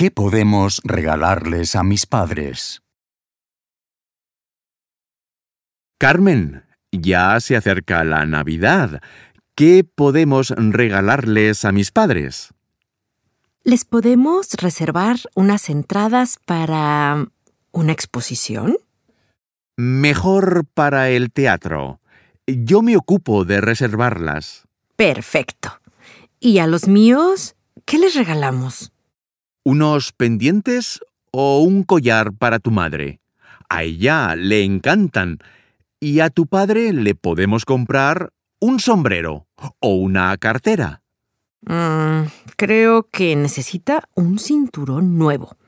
¿Qué podemos regalarles a mis padres? Carmen, ya se acerca la Navidad. ¿Qué podemos regalarles a mis padres? ¿Les podemos reservar unas entradas para una exposición? Mejor para el teatro. Yo me ocupo de reservarlas. Perfecto. ¿Y a los míos? ¿Qué les regalamos? ¿Unos pendientes o un collar para tu madre? A ella le encantan y a tu padre le podemos comprar un sombrero o una cartera. Mm, creo que necesita un cinturón nuevo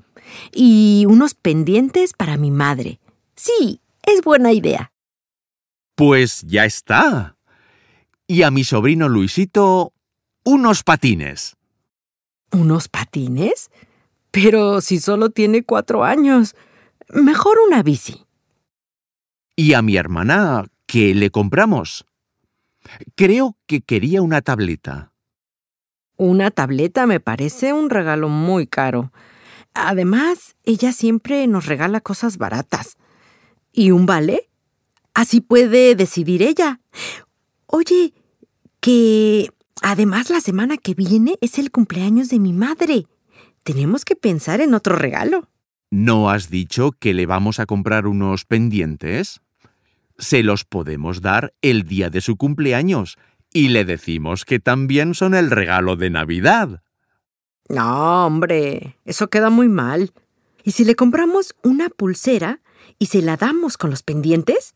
y unos pendientes para mi madre. Sí, es buena idea. Pues ya está. Y a mi sobrino Luisito, unos patines. ¿Unos patines? Pero si solo tiene cuatro años, mejor una bici. ¿Y a mi hermana qué le compramos? Creo que quería una tableta. Una tableta me parece un regalo muy caro. Además, ella siempre nos regala cosas baratas. ¿Y un vale? Así puede decidir ella. Oye, que Además, la semana que viene es el cumpleaños de mi madre. Tenemos que pensar en otro regalo. ¿No has dicho que le vamos a comprar unos pendientes? Se los podemos dar el día de su cumpleaños y le decimos que también son el regalo de Navidad. No, hombre, eso queda muy mal. ¿Y si le compramos una pulsera y se la damos con los pendientes?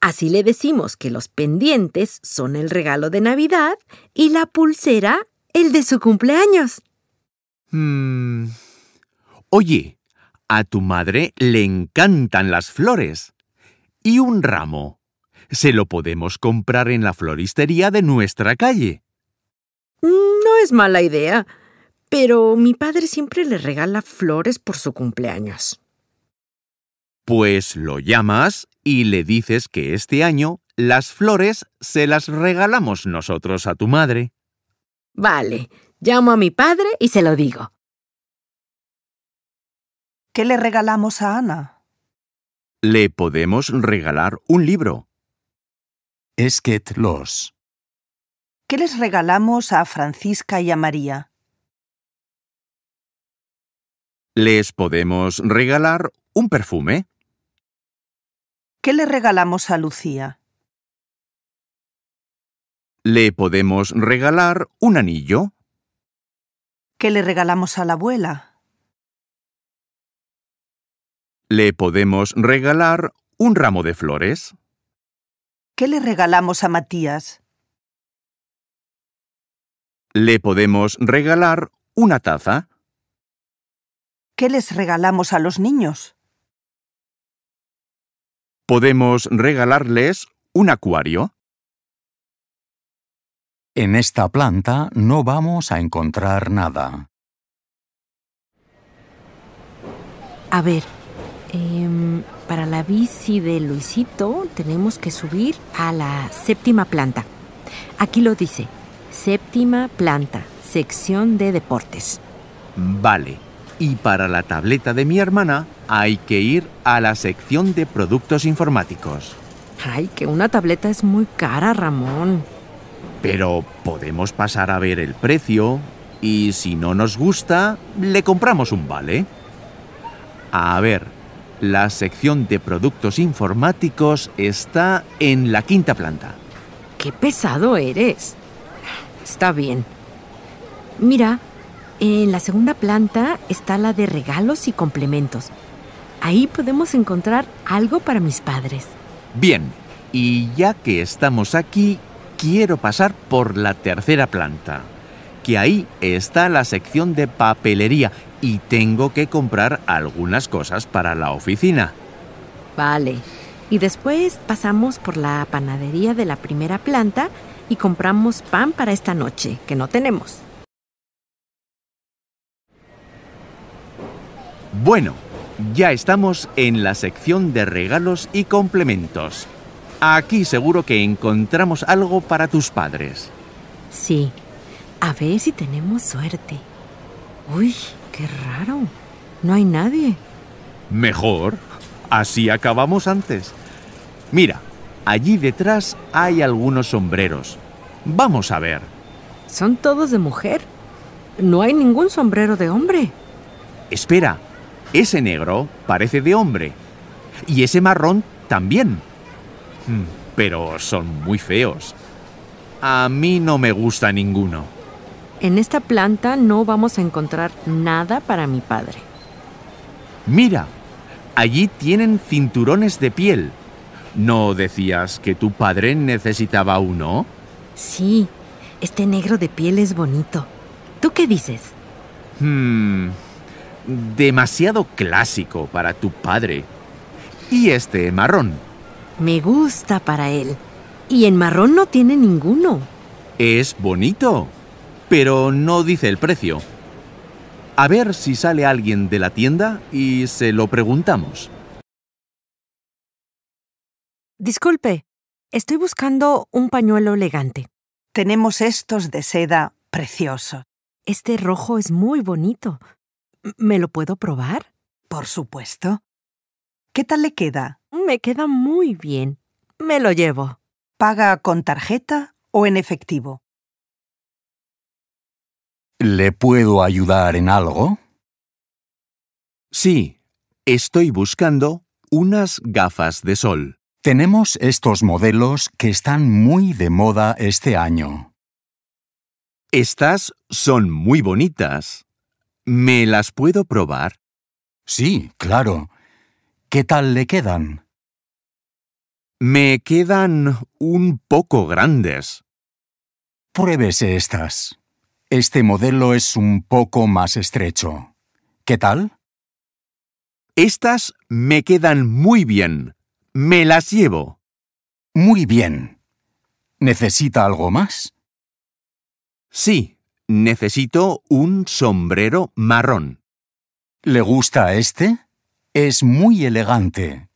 Así le decimos que los pendientes son el regalo de Navidad y la pulsera el de su cumpleaños. Mm. Oye, a tu madre le encantan las flores. Y un ramo. Se lo podemos comprar en la floristería de nuestra calle. Mm, no es mala idea, pero mi padre siempre le regala flores por su cumpleaños. Pues lo llamas y le dices que este año las flores se las regalamos nosotros a tu madre. Vale, llamo a mi padre y se lo digo. ¿Qué le regalamos a Ana? Le podemos regalar un libro. Esquet los. ¿Qué les regalamos a Francisca y a María? Les podemos regalar un perfume. ¿Qué le regalamos a Lucía? Le podemos regalar un anillo. ¿Qué le regalamos a la abuela? Le podemos regalar un ramo de flores. ¿Qué le regalamos a Matías? Le podemos regalar una taza. ¿Qué les regalamos a los niños? podemos regalarles un acuario. En esta planta no vamos a encontrar nada. A ver, em, para la bici de Luisito tenemos que subir a la séptima planta. Aquí lo dice, séptima planta, sección de deportes. Vale, y para la tableta de mi hermana hay que ir a la sección de productos informáticos. Ay, que una tableta es muy cara, Ramón. Pero podemos pasar a ver el precio y si no nos gusta, le compramos un vale. A ver, la sección de productos informáticos está en la quinta planta. ¡Qué pesado eres! Está bien. Mira, en la segunda planta está la de regalos y complementos. Ahí podemos encontrar algo para mis padres. Bien, y ya que estamos aquí, quiero pasar por la tercera planta, que ahí está la sección de papelería y tengo que comprar algunas cosas para la oficina. Vale, y después pasamos por la panadería de la primera planta y compramos pan para esta noche, que no tenemos. Bueno, ya estamos en la sección de regalos y complementos. Aquí seguro que encontramos algo para tus padres. Sí, a ver si tenemos suerte. Uy, qué raro. No hay nadie. Mejor. Así acabamos antes. Mira, allí detrás hay algunos sombreros. Vamos a ver. ¿Son todos de mujer? No hay ningún sombrero de hombre. Espera, ese negro parece de hombre. Y ese marrón también. Hmm, pero son muy feos. A mí no me gusta ninguno. En esta planta no vamos a encontrar nada para mi padre. Mira, allí tienen cinturones de piel. ¿No decías que tu padre necesitaba uno? Sí, este negro de piel es bonito. ¿Tú qué dices? Hmm, demasiado clásico para tu padre. Y este marrón. Me gusta para él. Y en marrón no tiene ninguno. Es bonito, pero no dice el precio. A ver si sale alguien de la tienda y se lo preguntamos. Disculpe, estoy buscando un pañuelo elegante. Tenemos estos de seda precioso. Este rojo es muy bonito. ¿Me lo puedo probar? Por supuesto. ¿Qué tal le queda? Me queda muy bien. Me lo llevo. ¿Paga con tarjeta o en efectivo? ¿Le puedo ayudar en algo? Sí, estoy buscando unas gafas de sol. Tenemos estos modelos que están muy de moda este año. Estas son muy bonitas. ¿Me las puedo probar? Sí, claro. ¿Qué tal le quedan? Me quedan un poco grandes. Pruébese estas. Este modelo es un poco más estrecho. ¿Qué tal? Estas me quedan muy bien. Me las llevo. Muy bien. ¿Necesita algo más? Sí. Necesito un sombrero marrón. ¿Le gusta este? Es muy elegante.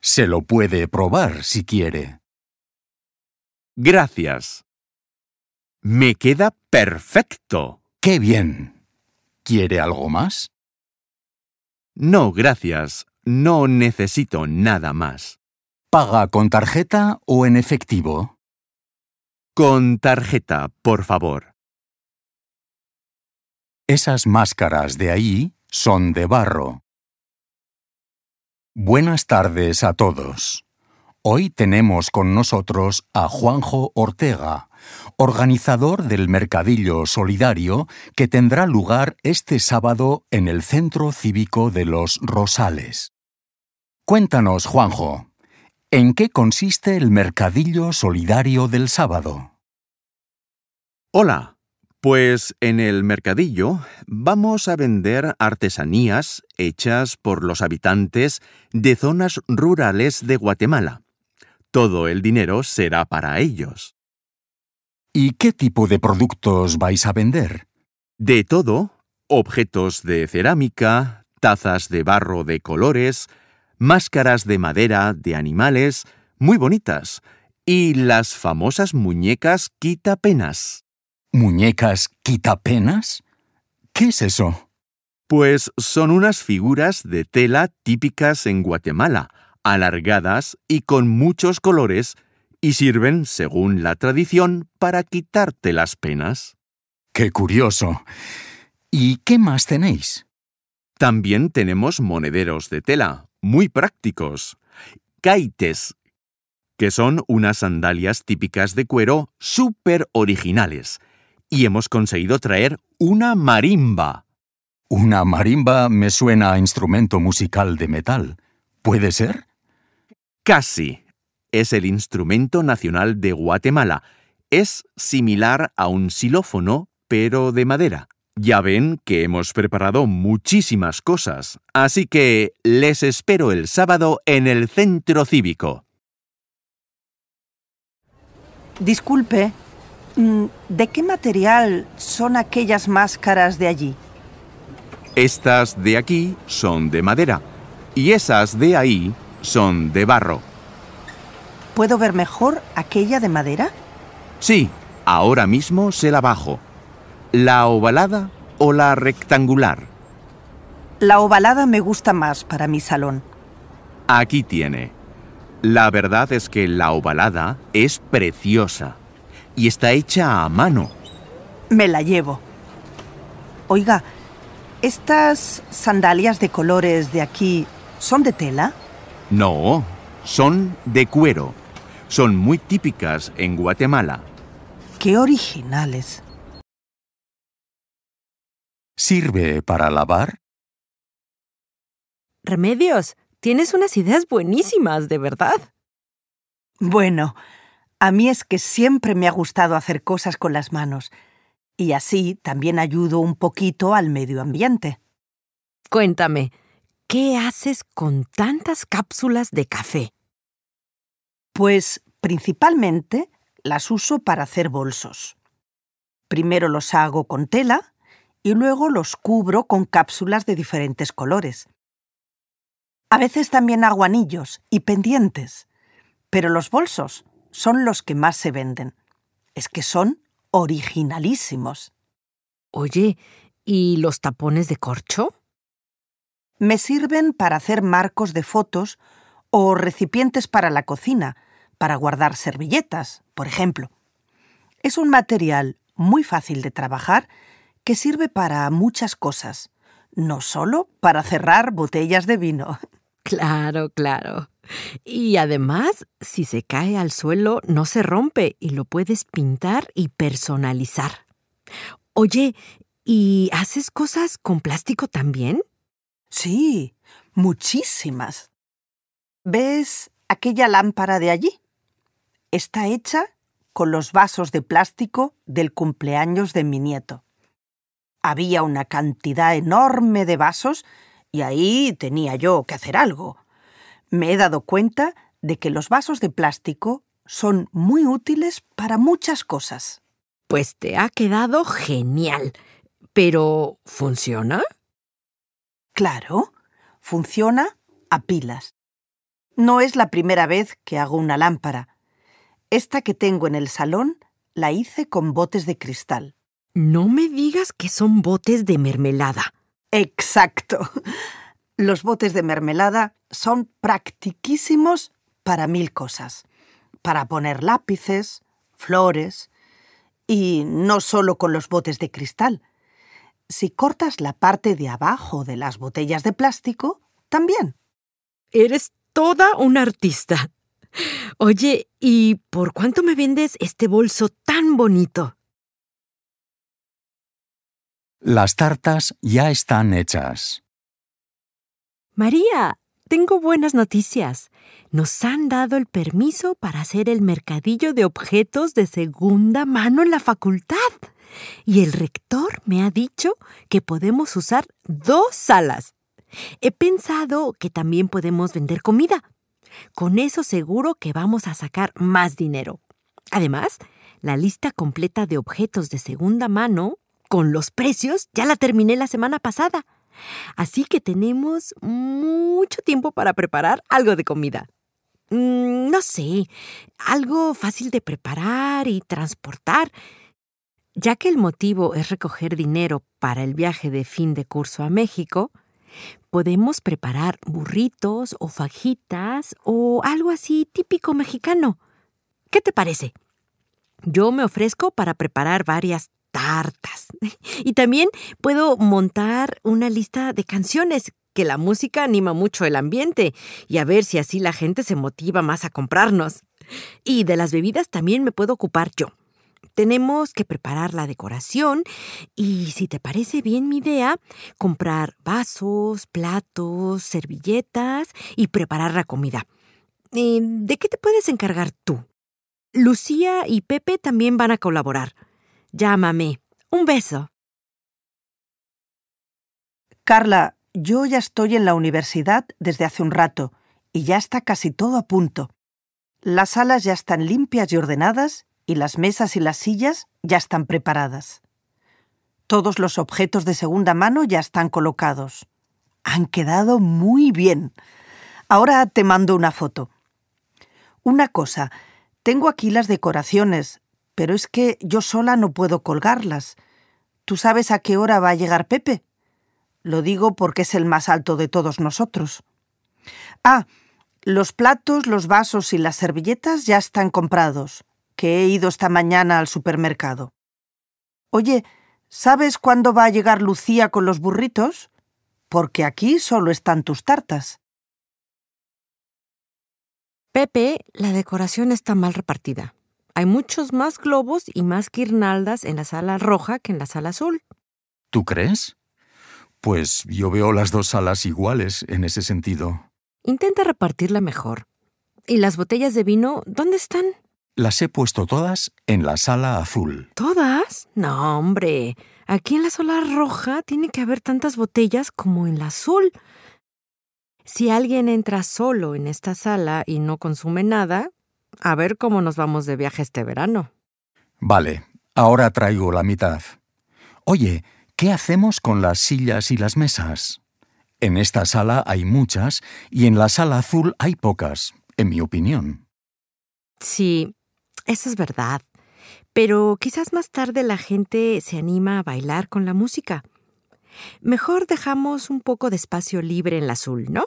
Se lo puede probar si quiere. Gracias. Me queda perfecto. ¡Qué bien! ¿Quiere algo más? No, gracias. No necesito nada más. ¿Paga con tarjeta o en efectivo? Con tarjeta, por favor. Esas máscaras de ahí son de barro. Buenas tardes a todos. Hoy tenemos con nosotros a Juanjo Ortega, organizador del Mercadillo Solidario que tendrá lugar este sábado en el Centro Cívico de los Rosales. Cuéntanos, Juanjo, ¿en qué consiste el Mercadillo Solidario del sábado? Hola, pues en el mercadillo vamos a vender artesanías hechas por los habitantes de zonas rurales de Guatemala. Todo el dinero será para ellos. ¿Y qué tipo de productos vais a vender? De todo, objetos de cerámica, tazas de barro de colores, máscaras de madera de animales, muy bonitas, y las famosas muñecas quitapenas. ¿Muñecas quitapenas? ¿Qué es eso? Pues son unas figuras de tela típicas en Guatemala, alargadas y con muchos colores, y sirven, según la tradición, para quitarte las penas. ¡Qué curioso! ¿Y qué más tenéis? También tenemos monederos de tela, muy prácticos. Caites, que son unas sandalias típicas de cuero súper originales, y hemos conseguido traer una marimba. Una marimba me suena a instrumento musical de metal. ¿Puede ser? Casi. Es el instrumento nacional de Guatemala. Es similar a un xilófono, pero de madera. Ya ven que hemos preparado muchísimas cosas, así que les espero el sábado en el centro cívico. Disculpe, Mm, ¿De qué material son aquellas máscaras de allí? Estas de aquí son de madera y esas de ahí son de barro. ¿Puedo ver mejor aquella de madera? Sí, ahora mismo se la bajo. ¿La ovalada o la rectangular? La ovalada me gusta más para mi salón. Aquí tiene. La verdad es que la ovalada es preciosa y está hecha a mano. Me la llevo. Oiga, ¿estas sandalias de colores de aquí son de tela? No, son de cuero. Son muy típicas en Guatemala. ¡Qué originales! ¿Sirve para lavar? Remedios, tienes unas ideas buenísimas, de verdad. Bueno, a mí es que siempre me ha gustado hacer cosas con las manos y así también ayudo un poquito al medio ambiente. Cuéntame, ¿qué haces con tantas cápsulas de café? Pues principalmente las uso para hacer bolsos. Primero los hago con tela y luego los cubro con cápsulas de diferentes colores. A veces también hago anillos y pendientes, pero los bolsos son los que más se venden. Es que son originalísimos. Oye, ¿y los tapones de corcho? Me sirven para hacer marcos de fotos o recipientes para la cocina, para guardar servilletas, por ejemplo. Es un material muy fácil de trabajar que sirve para muchas cosas, no solo para cerrar botellas de vino. Claro, claro. Y además, si se cae al suelo, no se rompe y lo puedes pintar y personalizar. Oye, ¿y haces cosas con plástico también? Sí, muchísimas. ¿Ves aquella lámpara de allí? Está hecha con los vasos de plástico del cumpleaños de mi nieto. Había una cantidad enorme de vasos y ahí tenía yo que hacer algo me he dado cuenta de que los vasos de plástico son muy útiles para muchas cosas. Pues te ha quedado genial. Pero ¿funciona? Claro, funciona a pilas. No es la primera vez que hago una lámpara. Esta que tengo en el salón la hice con botes de cristal. No me digas que son botes de mermelada. Exacto los botes de mermelada son practiquísimos para mil cosas. Para poner lápices, flores, y no solo con los botes de cristal. Si cortas la parte de abajo de las botellas de plástico, también. Eres toda una artista. Oye, ¿y por cuánto me vendes este bolso tan bonito? Las tartas ya están hechas. María, tengo buenas noticias. Nos han dado el permiso para hacer el mercadillo de objetos de segunda mano en la facultad. Y el rector me ha dicho que podemos usar dos salas. He pensado que también podemos vender comida. Con eso seguro que vamos a sacar más dinero. Además, la lista completa de objetos de segunda mano con los precios ya la terminé la semana pasada. Así que tenemos mucho tiempo para preparar algo de comida. Mm, no sé, algo fácil de preparar y transportar. Ya que el motivo es recoger dinero para el viaje de fin de curso a México, podemos preparar burritos o fajitas o algo así típico mexicano. ¿Qué te parece? Yo me ofrezco para preparar varias tartas. Y también puedo montar una lista de canciones que la música anima mucho el ambiente y a ver si así la gente se motiva más a comprarnos. Y de las bebidas también me puedo ocupar yo. Tenemos que preparar la decoración y si te parece bien mi idea, comprar vasos, platos, servilletas y preparar la comida. Eh, ¿De qué te puedes encargar tú? Lucía y Pepe también van a colaborar. Llámame. Un beso. Carla, yo ya estoy en la universidad desde hace un rato y ya está casi todo a punto. Las salas ya están limpias y ordenadas y las mesas y las sillas ya están preparadas. Todos los objetos de segunda mano ya están colocados. Han quedado muy bien. Ahora te mando una foto. Una cosa, tengo aquí las decoraciones, pero es que yo sola no puedo colgarlas. ¿Tú sabes a qué hora va a llegar Pepe? Lo digo porque es el más alto de todos nosotros. Ah, los platos, los vasos y las servilletas ya están comprados, que he ido esta mañana al supermercado. Oye, ¿sabes cuándo va a llegar Lucía con los burritos? Porque aquí solo están tus tartas. Pepe, la decoración está mal repartida. Hay muchos más globos y más guirnaldas en la sala roja que en la sala azul. ¿Tú crees? Pues yo veo las dos salas iguales en ese sentido. Intenta repartirla mejor. ¿Y las botellas de vino dónde están? Las he puesto todas en la sala azul. ¿Todas? No, hombre. Aquí en la sala roja tiene que haber tantas botellas como en la azul. Si alguien entra solo en esta sala y no consume nada, a ver cómo nos vamos de viaje este verano. Vale, ahora traigo la mitad. Oye, ¿qué hacemos con las sillas y las mesas? En esta sala hay muchas y en la sala azul hay pocas, en mi opinión. Sí, eso es verdad. Pero quizás más tarde la gente se anima a bailar con la música. Mejor dejamos un poco de espacio libre en la azul, ¿no?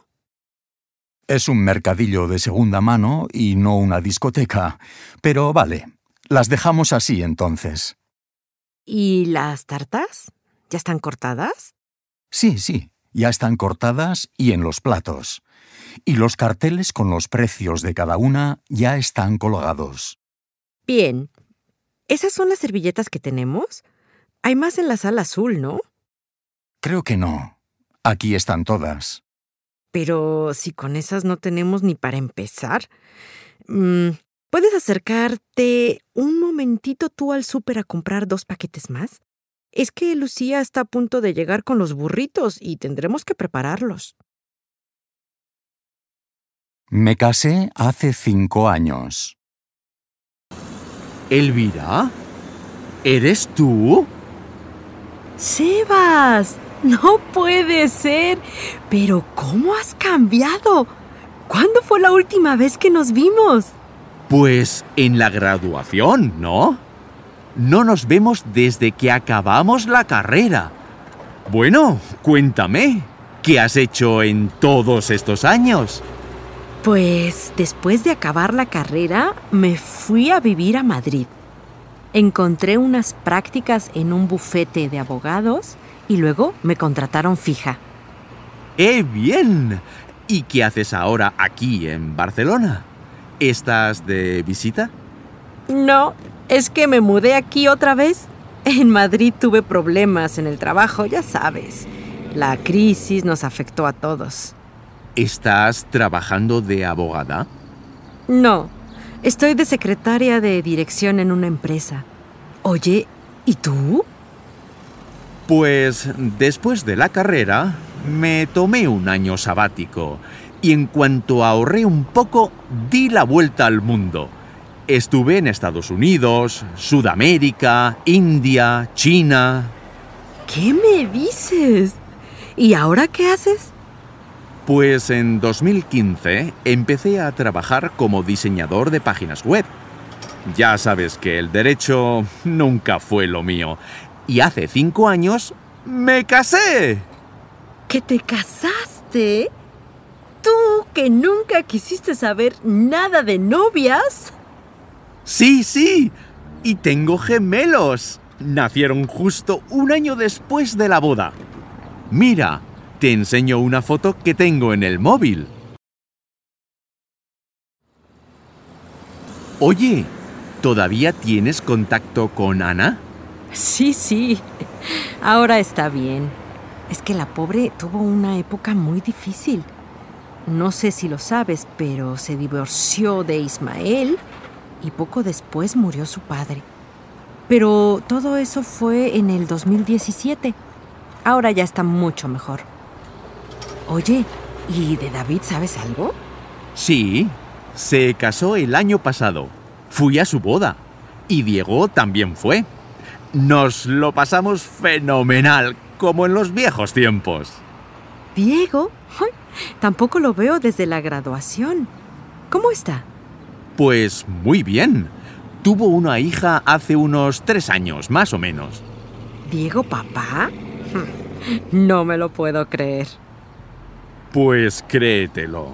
Es un mercadillo de segunda mano y no una discoteca. Pero vale, las dejamos así entonces. ¿Y las tartas? ¿Ya están cortadas? Sí, sí, ya están cortadas y en los platos. Y los carteles con los precios de cada una ya están colgados. Bien. ¿Esas son las servilletas que tenemos? Hay más en la sala azul, ¿no? Creo que no. Aquí están todas. Pero si con esas no tenemos ni para empezar, mm, ¿puedes acercarte un momentito tú al súper a comprar dos paquetes más? Es que Lucía está a punto de llegar con los burritos y tendremos que prepararlos. Me casé hace cinco años. Elvira, ¿eres tú? Sebas, no puede ser. Pero ¿cómo has cambiado? ¿Cuándo fue la última vez que nos vimos? Pues en la graduación, ¿no? No nos vemos desde que acabamos la carrera. Bueno, cuéntame, ¿qué has hecho en todos estos años? Pues después de acabar la carrera, me fui a vivir a Madrid. Encontré unas prácticas en un bufete de abogados y luego me contrataron fija. ¡Eh, bien! ¿Y qué haces ahora aquí en Barcelona? ¿Estás de visita? No, es que me mudé aquí otra vez. En Madrid tuve problemas en el trabajo, ya sabes. La crisis nos afectó a todos. ¿Estás trabajando de abogada? No, estoy de secretaria de dirección en una empresa. Oye, ¿y tú? Pues después de la carrera me tomé un año sabático y en cuanto ahorré un poco di la vuelta al mundo. Estuve en Estados Unidos, Sudamérica, India, China. ¿Qué me dices? ¿Y ahora qué haces? Pues en 2015 empecé a trabajar como diseñador de páginas web. Ya sabes que el derecho nunca fue lo mío y hace cinco años me casé. ¿Que te casaste? ¿Tú que nunca quisiste saber nada de novias? Sí, sí. Y tengo gemelos. Nacieron justo un año después de la boda. Mira, te enseño una foto que tengo en el móvil. Oye, ¿todavía tienes contacto con Ana? Sí, sí. Ahora está bien. Es que la pobre tuvo una época muy difícil. No sé si lo sabes, pero se divorció de Ismael y poco después murió su padre. Pero todo eso fue en el 2017. Ahora ya está mucho mejor. Oye, ¿y de David sabes algo? Sí, se casó el año pasado. Fui a su boda. Y Diego también fue nos lo pasamos fenomenal, como en los viejos tiempos. Diego, tampoco lo veo desde la graduación. ¿Cómo está? Pues muy bien. Tuvo una hija hace unos tres años, más o menos. ¿Diego papá? No me lo puedo creer. Pues créetelo.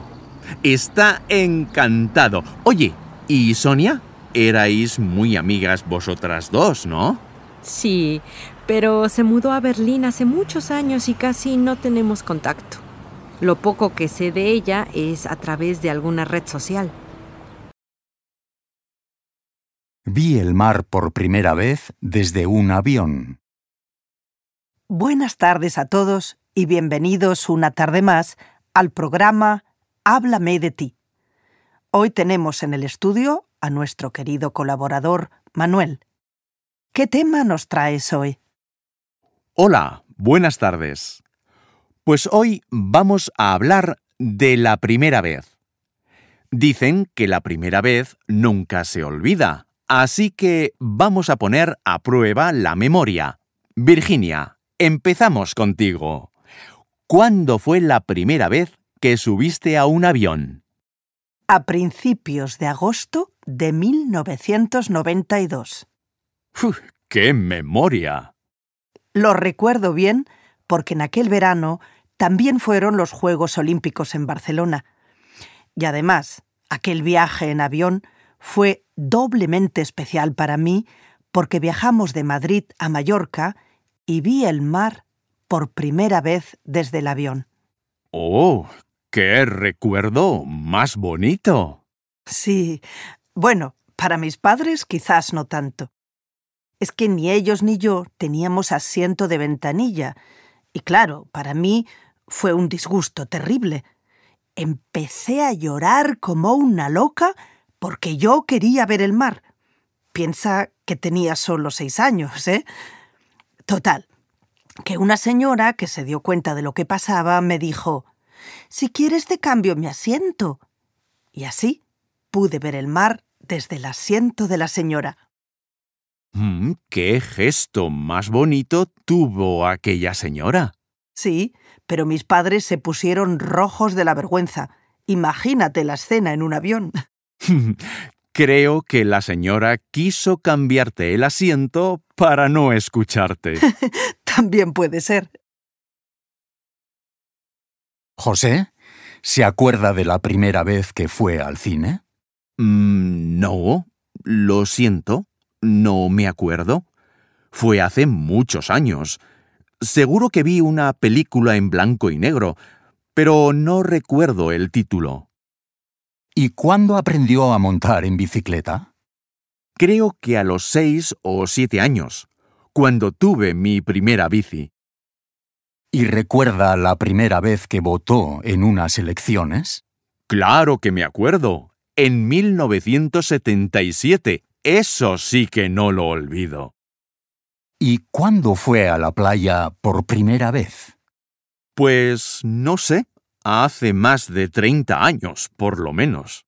Está encantado. Oye, ¿y Sonia? Erais muy amigas vosotras dos, ¿no? Sí, pero se mudó a Berlín hace muchos años y casi no tenemos contacto. Lo poco que sé de ella es a través de alguna red social. Vi el mar por primera vez desde un avión. Buenas tardes a todos y bienvenidos una tarde más al programa Háblame de ti. Hoy tenemos en el estudio a nuestro querido colaborador Manuel. ¿Qué tema nos traes hoy? Hola, buenas tardes. Pues hoy vamos a hablar de la primera vez. Dicen que la primera vez nunca se olvida, así que vamos a poner a prueba la memoria. Virginia, empezamos contigo. ¿Cuándo fue la primera vez que subiste a un avión? A principios de agosto de 1992. ¡Qué memoria! Lo recuerdo bien porque en aquel verano también fueron los Juegos Olímpicos en Barcelona. Y además, aquel viaje en avión fue doblemente especial para mí porque viajamos de Madrid a Mallorca y vi el mar por primera vez desde el avión. ¡Oh! ¡Qué recuerdo más bonito! Sí. Bueno, para mis padres quizás no tanto es que ni ellos ni yo teníamos asiento de ventanilla. Y claro, para mí fue un disgusto terrible. Empecé a llorar como una loca porque yo quería ver el mar. Piensa que tenía solo seis años, ¿eh? Total, que una señora que se dio cuenta de lo que pasaba me dijo, si quieres te cambio mi asiento. Y así pude ver el mar desde el asiento de la señora. Mm, ¡Qué gesto más bonito tuvo aquella señora! Sí, pero mis padres se pusieron rojos de la vergüenza. Imagínate la escena en un avión. Creo que la señora quiso cambiarte el asiento para no escucharte. También puede ser. José, ¿se acuerda de la primera vez que fue al cine? Mm, no, lo siento. No me acuerdo. Fue hace muchos años. Seguro que vi una película en blanco y negro, pero no recuerdo el título. ¿Y cuándo aprendió a montar en bicicleta? Creo que a los seis o siete años, cuando tuve mi primera bici. ¿Y recuerda la primera vez que votó en unas elecciones? Claro que me acuerdo. En 1977. Eso sí que no lo olvido. ¿Y cuándo fue a la playa por primera vez? Pues no sé, hace más de 30 años, por lo menos.